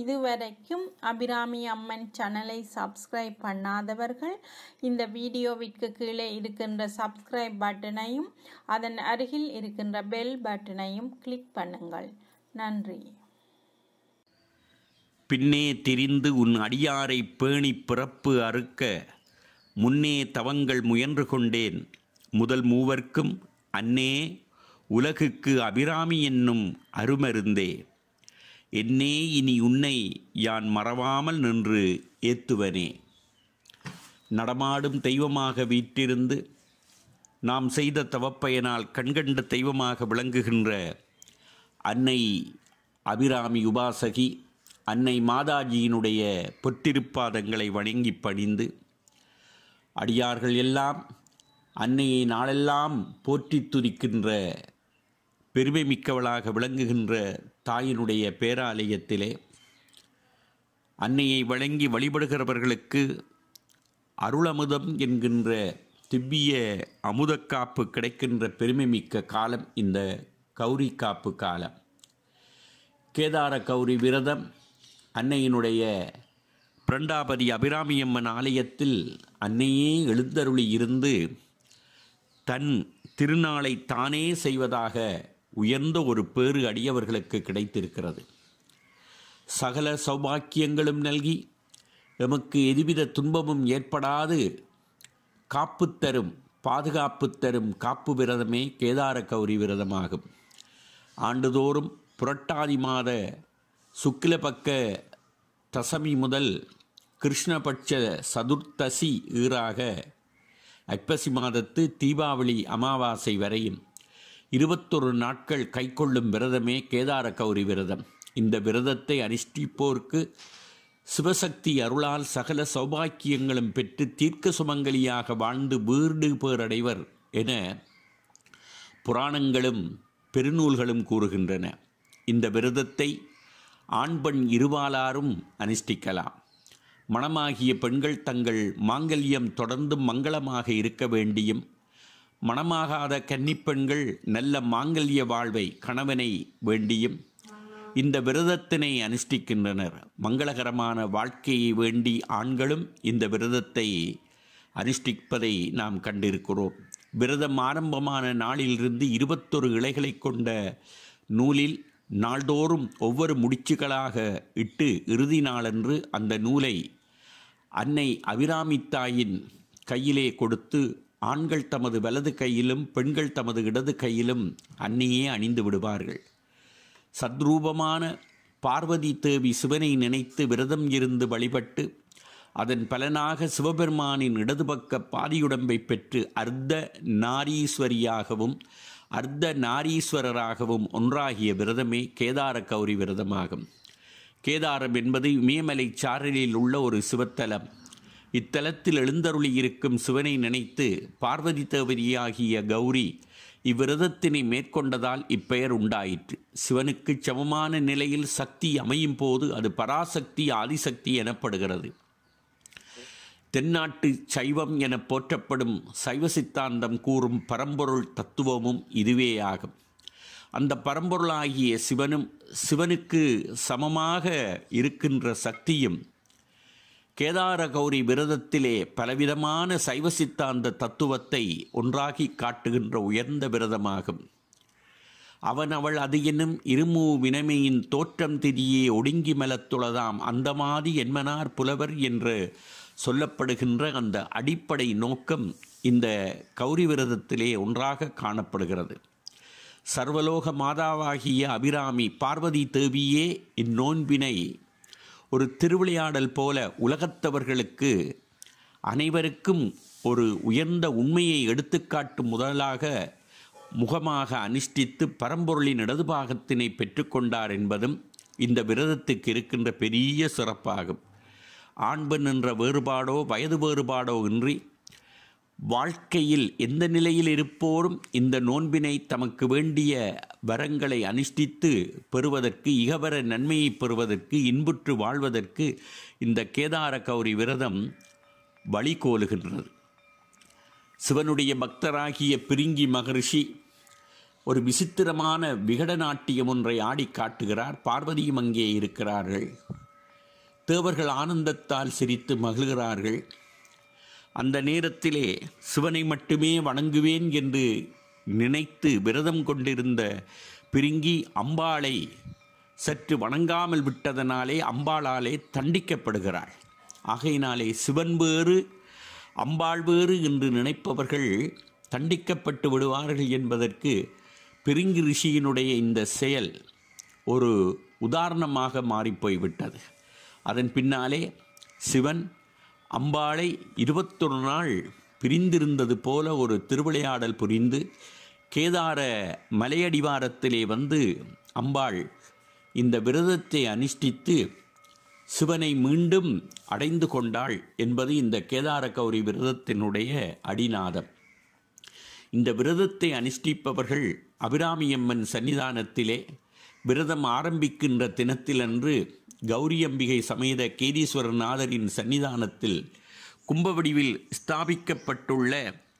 இதுவரைக்கும் அபிராமி அம்மன் சேனலை சப்ஸ்கிரைப் பண்ணாதவர்கள் இந்த வீடியோவிற்கு கீழே இருக்கின்ற சப்ஸ்கிரைப் பட்டனையும் அதன் அருகில் இருக்கின்ற பெல் பட்டனையும் கிளிக் பண்ணுங்கள் நன்றி பின்னே திரிந்து உன் அடியாரை பேணி பிறப்பு அறுக்க முன்னே தவங்கள் முயன்று கொண்டேன் முதல் மூவர்க்கும் அன்னே உலகுக்கு அபிராமி என்னும் அருமருந்தே என்னே இனி உன்னை யான் மறவாமல் நின்று ஏத்துவனே நடமாடும் தெய்வமாக வீற்றிருந்து நாம் செய்த தவப்பயனால் கண்கண்ட தெய்வமாக விளங்குகின்ற அன்னை அபிராமி உபாசகி அன்னை மாதாஜியினுடைய பொற்றிருப்பாதங்களை வணங்கி பணிந்து அடியார்கள் எல்லாம் அன்னையை நாளெல்லாம் போற்றித் துதிக்கின்ற பெருமை மிக்கவளாக விளங்குகின்ற தாயினுடைய பேராலயத்திலே அன்னையை வழங்கி வழிபடுகிறவர்களுக்கு அருளமுதம் என்கின்ற திவ்ய அமுதக்காப்பு கிடைக்கின்ற பெருமை மிக்க காலம் இந்த கௌரி காப்பு காலம் கேதார கௌரி விரதம் அன்னையினுடைய பிரண்டாபதி அபிராமியம்மன் ஆலயத்தில் அன்னையே எழுந்தருளி இருந்து தன் திருநாளை தானே செய்வதாக உயர்ந்த ஒரு பேறு அடியவர்களுக்கு கிடைத்திருக்கிறது சகல சௌபாக்கியங்களும் நல்கி எமக்கு எதுவித துன்பமும் ஏற்படாது காப்பு தரும் பாதுகாப்பு தரும் காப்பு விரதமே கேதார கௌரி விரதமாகும் ஆண்டுதோறும் புரட்டாதி மாத சுக்கிலபக்க தசமி முதல் கிருஷ்ணபட்ச சதுர்த்தசி ஈராக ஐப்பசி மாதத்து தீபாவளி அமாவாசை வரையும் இருபத்தொரு நாட்கள் கைக்கொள்ளும் விரதமே கேதார கௌரி விரதம் இந்த விரதத்தை அனுஷ்டிப்போர்க்கு சிவசக்தி அருளால் சகல சௌபாக்கியங்களும் பெற்று தீர்க்க சுமங்கலியாக வாழ்ந்து வீடு பேரடைவர் என புராணங்களும் பெருநூல்களும் கூறுகின்றன இந்த விரதத்தை ஆண் பெண் இருவாலாரும் அனுஷ்டிக்கலாம் மணமாகிய பெண்கள் தங்கள் மாங்கல்யம் தொடர்ந்து மங்களமாக இருக்க வேண்டியும் மணமாகாத கன்னிப்பெண்கள் நல்ல மாங்கல்ய வாழ்வை கணவனை வேண்டியும் இந்த விரதத்தினை அனுஷ்டிக்கின்றனர் மங்களகரமான வாழ்க்கையை வேண்டி ஆண்களும் இந்த விரதத்தை அனுஷ்டிப்பதை நாம் கண்டிருக்கிறோம் விரதம் ஆரம்பமான நாளிலிருந்து இருபத்தொரு இலைகளை கொண்ட நூலில் நாள்தோறும் ஒவ்வொரு முடிச்சுகளாக இட்டு இறுதி நாளன்று அந்த நூலை அன்னை அபிராமித்தாயின் கையிலே கொடுத்து ஆண்கள் தமது வலது கையிலும் பெண்கள் தமது இடது கையிலும் அன்னையே அணிந்து விடுவார்கள் சத்ரூபமான பார்வதி தேவி சிவனை நினைத்து விரதம் இருந்து வழிபட்டு அதன் பலனாக சிவபெருமானின் இடது பக்க பாதியுடம்பை பெற்று அர்த்த நாரீஸ்வரியாகவும் அர்த்த நாரீஸ்வரராகவும் ஒன்றாகிய விரதமே கேதார கௌரி விரதமாகும் கேதாரம் என்பது இமயமலை சாரலில் உள்ள ஒரு சிவத்தலம் இத்தலத்தில் எழுந்தருளி இருக்கும் சிவனை நினைத்து பார்வதி தேவதியாகிய கௌரி இவ்விரதத்தினை மேற்கொண்டதால் இப்பெயர் உண்டாயிற்று சிவனுக்கு சமமான நிலையில் சக்தி அமையும் போது அது பராசக்தி ஆதிசக்தி எனப்படுகிறது தென்னாட்டு சைவம் என போற்றப்படும் சைவ சித்தாந்தம் கூறும் பரம்பொருள் தத்துவமும் இதுவே ஆகும் அந்த பரம்பொருளாகிய சிவனும் சிவனுக்கு சமமாக இருக்கின்ற சக்தியும் கேதார கௌரி விரதத்திலே பலவிதமான சைவ சித்தாந்த தத்துவத்தை ஒன்றாகி காட்டுகின்ற உயர்ந்த விரதமாகும் அவன் அவள் அது எனும் இருமு வினமையின் தோற்றம் திரியே ஒடுங்கி மலத்துளதாம் அந்த மாதிரி என்மனார் புலவர் என்று சொல்லப்படுகின்ற அந்த அடிப்படை நோக்கம் இந்த கௌரி விரதத்திலே ஒன்றாக காணப்படுகிறது சர்வலோக மாதாவாகிய அபிராமி பார்வதி தேவியே இந்நோன்பினை ஒரு திருவிளையாடல் போல உலகத்தவர்களுக்கு அனைவருக்கும் ஒரு உயர்ந்த உண்மையை எடுத்துக்காட்டும் முதலாக முகமாக அனுஷ்டித்து பரம்பொருளின் இடது பாகத்தினை பெற்றுக்கொண்டார் என்பதும் இந்த விரதத்துக்கு இருக்கின்ற பெரிய சிறப்பாகும் ஆண் என்ற வேறுபாடோ வயது வேறுபாடோ இன்றி வாழ்க்கையில் எந்த நிலையில் இருப்போரும் இந்த நோன்பினை தமக்கு வேண்டிய வரங்களை அனுஷ்டித்து பெறுவதற்கு இகவர நன்மையை பெறுவதற்கு இன்புற்று வாழ்வதற்கு இந்த கேதார கௌரி விரதம் வழிகோலுகின்றது சிவனுடைய பக்தராகிய பிரிங்கி மகரிஷி ஒரு விசித்திரமான விகட நாட்டியம் ஒன்றை ஆடி காட்டுகிறார் பார்வதியும் அங்கே இருக்கிறார்கள் தேவர்கள் ஆனந்தத்தால் சிரித்து மகிழ்கிறார்கள் அந்த நேரத்திலே சிவனை மட்டுமே வணங்குவேன் என்று நினைத்து விரதம் கொண்டிருந்த பிரிங்கி அம்பாளை சற்று வணங்காமல் விட்டதனாலே அம்பாளாலே தண்டிக்கப்படுகிறாள் ஆகையினாலே சிவன் வேறு அம்பாள் வேறு என்று நினைப்பவர்கள் தண்டிக்கப்பட்டு விடுவார்கள் என்பதற்கு பிரிங்கி ரிஷியினுடைய இந்த செயல் ஒரு உதாரணமாக மாறிப்போய்விட்டது அதன் பின்னாலே சிவன் அம்பாளை இருபத்தொரு நாள் பிரிந்திருந்தது போல ஒரு திருவிளையாடல் புரிந்து கேதார மலையடிவாரத்திலே வந்து அம்பாள் இந்த விரதத்தை அனுஷ்டித்து சிவனை மீண்டும் அடைந்து கொண்டாள் என்பது இந்த கேதார கௌரி விரதத்தினுடைய அடிநாதம் இந்த விரதத்தை அனுஷ்டிப்பவர்கள் அபிராமியம்மன் சன்னிதானத்திலே விரதம் ஆரம்பிக்கின்ற தினத்திலன்று கௌரியம்பிகை சமேத கேதீஸ்வரநாதரின் சன்னிதானத்தில் கும்பவடிவில் ஸ்தாபிக்கப்பட்டுள்ள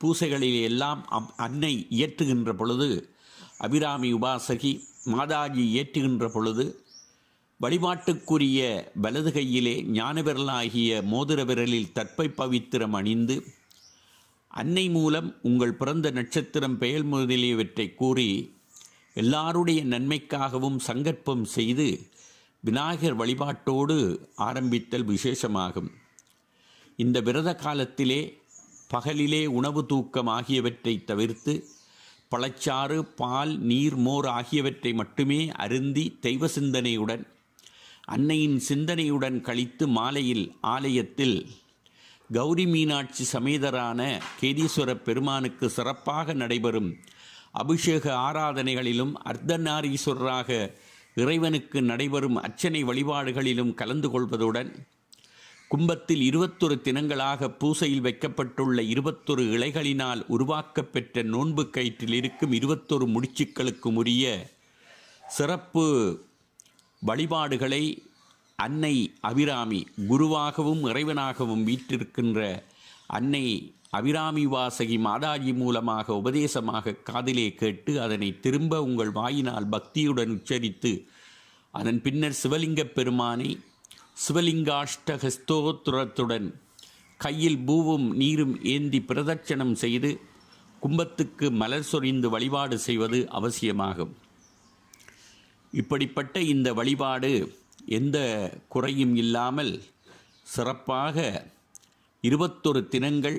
பூசைகளில் எல்லாம் அன்னை இயற்றுகின்ற பொழுது அபிராமி உபாசகி மாதாஜி இயற்றுகின்ற பொழுது வழிபாட்டுக்குரிய வலது கையிலே ஞானவிரலாகிய மோதிர விரலில் தற்பை பவித்திரம் அணிந்து அன்னை மூலம் உங்கள் பிறந்த நட்சத்திரம் பெயர் முதலியவற்றை கூறி எல்லாருடைய நன்மைக்காகவும் சங்கற்பம் செய்து விநாயகர் வழிபாட்டோடு ஆரம்பித்தல் விசேஷமாகும் இந்த விரத காலத்திலே பகலிலே உணவு தூக்கம் ஆகியவற்றை தவிர்த்து பழச்சாறு பால் நீர் மோர் ஆகியவற்றை மட்டுமே அருந்தி தெய்வ சிந்தனையுடன் அன்னையின் சிந்தனையுடன் கழித்து மாலையில் ஆலயத்தில் கௌரி மீனாட்சி சமேதரான கேதீஸ்வர பெருமானுக்கு சிறப்பாக நடைபெறும் அபிஷேக ஆராதனைகளிலும் அர்த்தநாரீஸ்வரராக இறைவனுக்கு நடைபெறும் அர்ச்சனை வழிபாடுகளிலும் கலந்து கொள்வதுடன் கும்பத்தில் இருபத்தொரு தினங்களாக பூசையில் வைக்கப்பட்டுள்ள இருபத்தொரு இலைகளினால் உருவாக்கப்பெற்ற நோன்பு கயிற்றில் இருக்கும் இருபத்தொரு முடிச்சுக்களுக்கும் உரிய சிறப்பு வழிபாடுகளை அன்னை அபிராமி குருவாகவும் இறைவனாகவும் வீற்றிருக்கின்ற அன்னை அபிராமி வாசகி மாதாஜி மூலமாக உபதேசமாக காதிலே கேட்டு அதனை திரும்ப உங்கள் வாயினால் பக்தியுடன் உச்சரித்து அதன் பின்னர் சிவலிங்க பெருமானை சிவலிங்காஷ்டகஸ்தோத்துரத்துடன் கையில் பூவும் நீரும் ஏந்தி பிரதட்சணம் செய்து கும்பத்துக்கு மலர் சொரிந்து வழிபாடு செய்வது அவசியமாகும் இப்படிப்பட்ட இந்த வழிபாடு எந்த குறையும் இல்லாமல் சிறப்பாக இருபத்தொரு தினங்கள்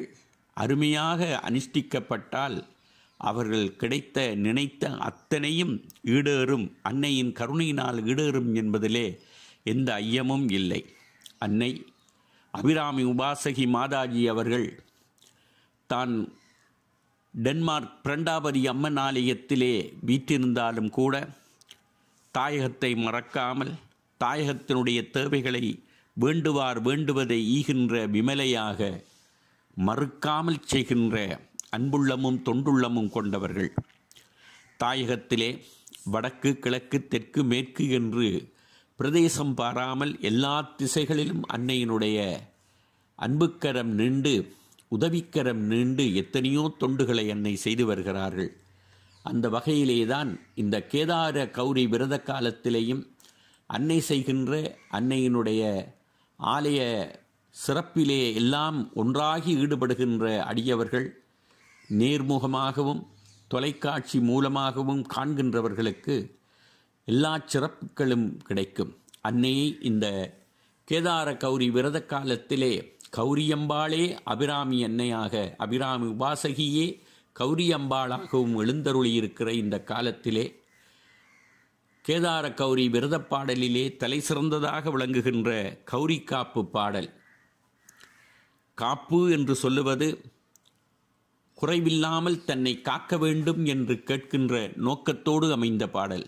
அருமையாக அனுஷ்டிக்கப்பட்டால் அவர்கள் கிடைத்த நினைத்த அத்தனையும் ஈடேறும் அன்னையின் கருணையினால் ஈடேறும் என்பதிலே எந்த ஐயமும் இல்லை அன்னை அபிராமி உபாசகி மாதாஜி அவர்கள் தான் டென்மார்க் பிரண்டாபதி அம்மன் ஆலயத்திலே வீற்றிருந்தாலும் கூட தாயகத்தை மறக்காமல் தாயகத்தினுடைய தேவைகளை வேண்டுவார் வேண்டுவதை ஈகின்ற விமலையாக மறுக்காமல் செய்கின்ற அன்புள்ளமும் தொண்டுள்ளமும் கொண்டவர்கள் தாயகத்திலே வடக்கு கிழக்கு தெற்கு மேற்கு என்று பிரதேசம் பாராமல் எல்லா திசைகளிலும் அன்னையினுடைய அன்புக்கரம் நீண்டு உதவிக்கரம் நீண்டு எத்தனையோ தொண்டுகளை அன்னை செய்து வருகிறார்கள் அந்த வகையிலே தான் இந்த கேதார கௌரி விரத காலத்திலேயும் அன்னை செய்கின்ற அன்னையினுடைய ஆலய சிறப்பிலே எல்லாம் ஒன்றாகி ஈடுபடுகின்ற அடியவர்கள் நேர்முகமாகவும் தொலைக்காட்சி மூலமாகவும் காண்கின்றவர்களுக்கு எல்லா சிறப்புகளும் கிடைக்கும் அன்னையை இந்த கேதார கௌரி விரத காலத்திலே கௌரியம்பாளே அபிராமி அன்னையாக அபிராமி உபாசகியே கௌரியம்பாளாகவும் எழுந்தருளியிருக்கிற இந்த காலத்திலே கேதார கௌரி விரத பாடலிலே தலை சிறந்ததாக விளங்குகின்ற கௌரி காப்பு பாடல் காப்பு என்று சொல்லுவது குறைவில்லாமல் தன்னை காக்க வேண்டும் என்று கேட்கின்ற நோக்கத்தோடு அமைந்த பாடல்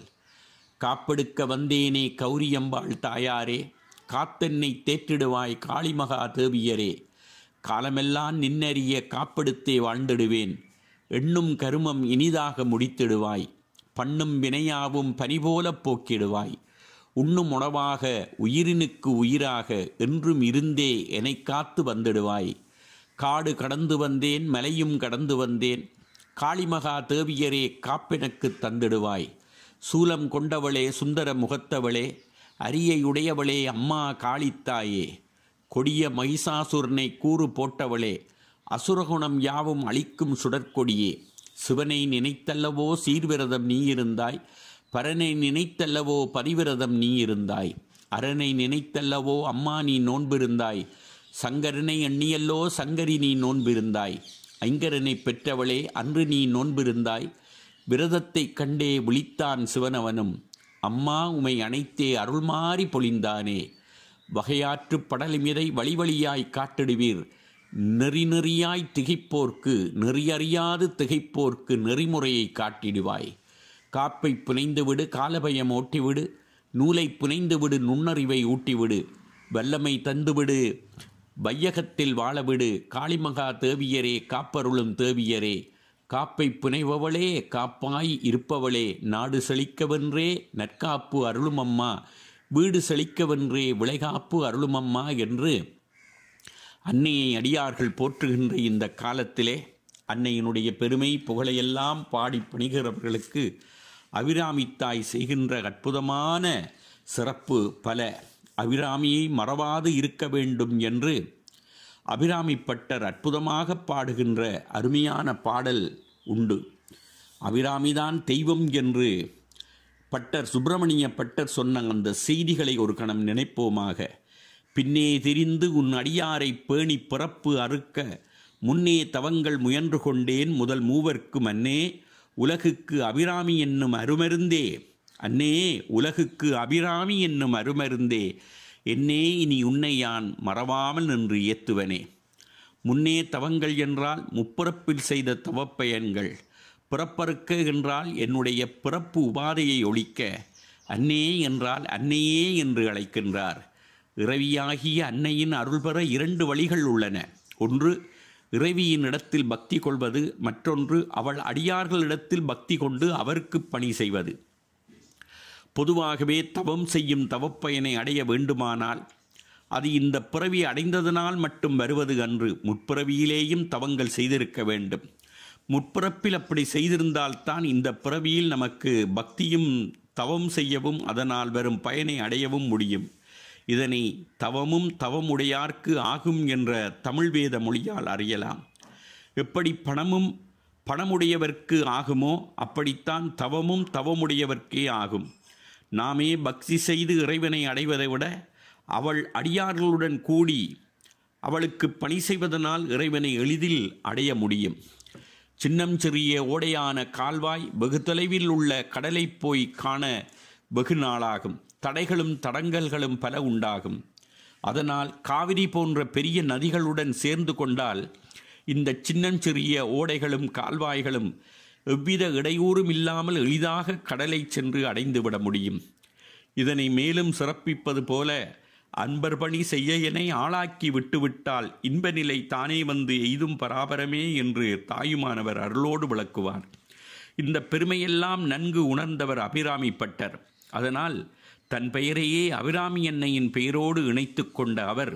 காப்பெடுக்க வந்தேனே கௌரியம்பாள் தாயாரே காத்தென்னை தேற்றிடுவாய் காளிமகா தேவியரே காலமெல்லாம் நின்னறிய காப்பெடுத்தே வாழ்ந்திடுவேன் எண்ணும் கருமம் இனிதாக முடித்திடுவாய் பண்ணும் வினையாவும் பனிபோலப் போக்கிடுவாய் உண்ணும் உணவாக உயிரினுக்கு உயிராக என்றும் இருந்தே என்னை காத்து வந்திடுவாய் காடு கடந்து வந்தேன் மலையும் கடந்து வந்தேன் காளிமகா தேவியரே காப்பெனக்கு தந்திடுவாய் சூலம் கொண்டவளே சுந்தர முகத்தவளே அரியையுடையவளே அம்மா காளித்தாயே கொடிய மைசாசுரனை கூறு போட்டவளே அசுரகுணம் யாவும் அழிக்கும் சுடற்கொடியே சிவனை நினைத்தல்லவோ சீர்விரதம் நீ இருந்தாய் பரனை நினைத்தல்லவோ பரிவிரதம் நீ இருந்தாய் அரனை நினைத்தல்லவோ அம்மா நீ நோன்பிருந்தாய் சங்கரனை எண்ணியல்லோ சங்கரி நீ நோன்பிருந்தாய் ஐங்கரனை பெற்றவளே அன்று நீ நோன்பிருந்தாய் விரதத்தை கண்டே விழித்தான் சிவனவனும் அம்மா உமை அணைத்தே அருள்மாறி பொழிந்தானே வகையாற்று படலிமிரை வழிவழியாய் காட்டிடுவீர் நெறி நெறியாய் திகைப்போர்க்கு நெறியறியாது திகைப்போர்க்கு நெறிமுறையை காட்டிடுவாய் காப்பை புனைந்துவிடு காலபயம் ஓட்டிவிடு நூலை புனைந்துவிடு நுண்ணறிவை ஊட்டிவிடு வல்லமை தந்துவிடு வையகத்தில் வாழவிடு காளிமகா தேவியரே காப்பருளும் தேவியரே காப்பை புனைபவளே காப்பாய் இருப்பவளே நாடு செழிக்கவென்றே நற்காப்பு அருளுமம்மா வீடு செழிக்கவென்றே விளைகாப்பு அருளுமம்மா என்று அன்னையை அடியார்கள் போற்றுகின்ற இந்த காலத்திலே அன்னையினுடைய பெருமை புகழையெல்லாம் பாடி பணிகிறவர்களுக்கு அபிராமித்தாய் செய்கின்ற அற்புதமான சிறப்பு பல அபிராமியை மறவாது இருக்க வேண்டும் என்று அபிராமிப்பட்டர் அற்புதமாக பாடுகின்ற அருமையான பாடல் உண்டு அபிராமிதான் தெய்வம் என்று பட்டர் சுப்பிரமணிய பட்டர் சொன்ன அந்த செய்திகளை ஒரு கணம் நினைப்போமாக பின்னே தெரிந்து உன் அடியாரை பேணி பிறப்பு அறுக்க முன்னே தவங்கள் முயன்று கொண்டேன் முதல் மூவர்க்கு மன்னே உலகுக்கு அபிராமி என்னும் அருமருந்தே அன்னே உலகுக்கு அபிராமி என்னும் அருமருந்தே என்னே இனி உன்னை யான் மறவாமல் நின்று இயத்துவனே முன்னே தவங்கள் என்றால் முப்பிறப்பில் செய்த தவப்பயன்கள் பிறப்பறுக்க என்றால் என்னுடைய பிறப்பு உபாதையை ஒழிக்க அன்னே என்றால் அன்னையே என்று அழைக்கின்றார் இறவியாகிய அன்னையின் அருள்பெற இரண்டு வழிகள் உள்ளன ஒன்று இறைவியின் இடத்தில் பக்தி கொள்வது மற்றொன்று அவள் அடியார்களிடத்தில் பக்தி கொண்டு அவருக்கு பணி செய்வது பொதுவாகவே தவம் செய்யும் தவப்பயனை அடைய வேண்டுமானால் அது இந்த பிறவி அடைந்ததனால் மட்டும் வருவது அன்று முற்பிறவியிலேயும் தவங்கள் செய்திருக்க வேண்டும் முற்பிறப்பில் அப்படி செய்திருந்தால்தான் இந்த பிறவியில் நமக்கு பக்தியும் தவம் செய்யவும் அதனால் வரும் பயனை அடையவும் முடியும் இதனை தவமும் தவமுடையார்க்கு ஆகும் என்ற தமிழ் வேத மொழியால் அறியலாம் எப்படி பணமும் பணமுடையவர்க்கு ஆகுமோ அப்படித்தான் தவமும் தவமுடையவர்க்கே ஆகும் நாமே பக்தி செய்து இறைவனை அடைவதை விட அவள் அடியார்களுடன் கூடி அவளுக்கு பணி செய்வதனால் இறைவனை எளிதில் அடைய முடியும் சின்னம் சிறிய ஓடையான கால்வாய் வெகு தொலைவில் உள்ள கடலை போய் காண வெகு நாளாகும் தடைகளும் தடங்கல்களும் பல உண்டாகும் அதனால் காவிரி போன்ற பெரிய நதிகளுடன் சேர்ந்து கொண்டால் இந்த சின்னஞ்சிறிய ஓடைகளும் கால்வாய்களும் எவ்வித இடையூறும் இல்லாமல் எளிதாக கடலை சென்று அடைந்துவிட முடியும் இதனை மேலும் சிறப்பிப்பது போல அன்பர் பணி செய்ய என ஆளாக்கி விட்டுவிட்டால் இன்ப நிலை தானே வந்து எய்தும் பராபரமே என்று தாயுமானவர் அருளோடு விளக்குவார் இந்த பெருமையெல்லாம் நன்கு உணர்ந்தவர் அபிராமிப்பட்டர் அதனால் தன் பெயரையே அபிராமி அன்னையின் பெயரோடு இணைத்து கொண்ட அவர்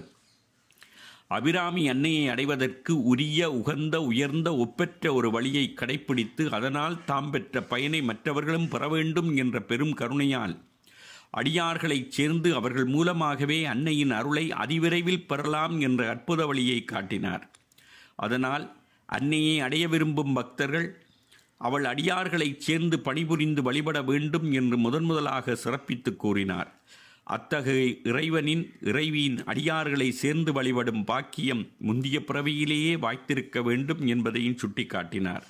அபிராமி அன்னையை அடைவதற்கு உரிய உகந்த உயர்ந்த ஒப்பற்ற ஒரு வழியை கடைப்பிடித்து அதனால் தாம் பெற்ற பயனை மற்றவர்களும் பெற வேண்டும் என்ற பெரும் கருணையால் அடியார்களைச் சேர்ந்து அவர்கள் மூலமாகவே அன்னையின் அருளை அதிவிரைவில் பெறலாம் என்ற அற்புத வழியை காட்டினார் அதனால் அன்னையை அடைய விரும்பும் பக்தர்கள் அவள் அடியார்களைச் சேர்ந்து பணிபுரிந்து வழிபட வேண்டும் என்று முதன் முதலாக சிறப்பித்து கூறினார் அத்தகைய இறைவனின் இறைவியின் அடியார்களை சேர்ந்து வழிபடும் பாக்கியம் முந்திய பிறவியிலேயே வாய்த்திருக்க வேண்டும் என்பதையும் சுட்டிக்காட்டினார்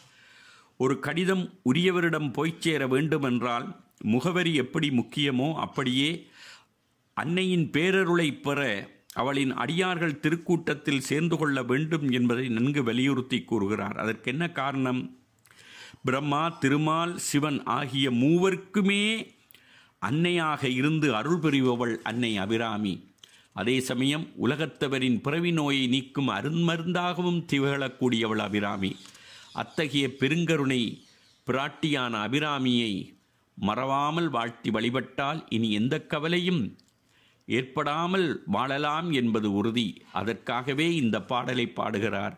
ஒரு கடிதம் உரியவரிடம் போய்ச்சேர வேண்டுமென்றால் முகவரி எப்படி முக்கியமோ அப்படியே அன்னையின் பேரருளை பெற அவளின் அடியார்கள் திருக்கூட்டத்தில் சேர்ந்து கொள்ள வேண்டும் என்பதை நன்கு வலியுறுத்தி கூறுகிறார் அதற்கென்ன காரணம் பிரம்மா திருமால் சிவன் ஆகிய மூவர்க்குமே அன்னையாக இருந்து அருள் பெறுபவள் அன்னை அபிராமி அதே சமயம் உலகத்தவரின் பிறவி நோயை நீக்கும் அருண்மருந்தாகவும் திகழக்கூடியவள் அபிராமி அத்தகைய பெருங்கருணை பிராட்டியான அபிராமியை மறவாமல் வாழ்த்தி வழிபட்டால் இனி எந்த கவலையும் ஏற்படாமல் வாழலாம் என்பது உறுதி அதற்காகவே இந்த பாடலை பாடுகிறார்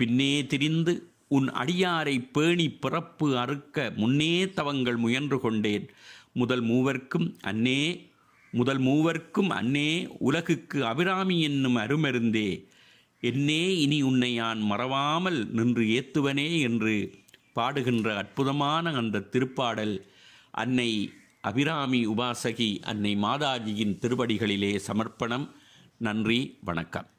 பின்னே திரிந்து உன் அடியாரை பேணி பிறப்பு அறுக்க முன்னே தவங்கள் முயன்று கொண்டேன் முதல் மூவர்க்கும் அன்னே முதல் மூவர்க்கும் அன்னே உலகுக்கு அபிராமி என்னும் அருமருந்தே என்னே இனி உன்னை யான் மறவாமல் நின்று ஏத்துவனே என்று பாடுகின்ற அற்புதமான அந்த திருப்பாடல் அன்னை அபிராமி உபாசகி அன்னை மாதாஜியின் திருவடிகளிலே சமர்ப்பணம் நன்றி வணக்கம்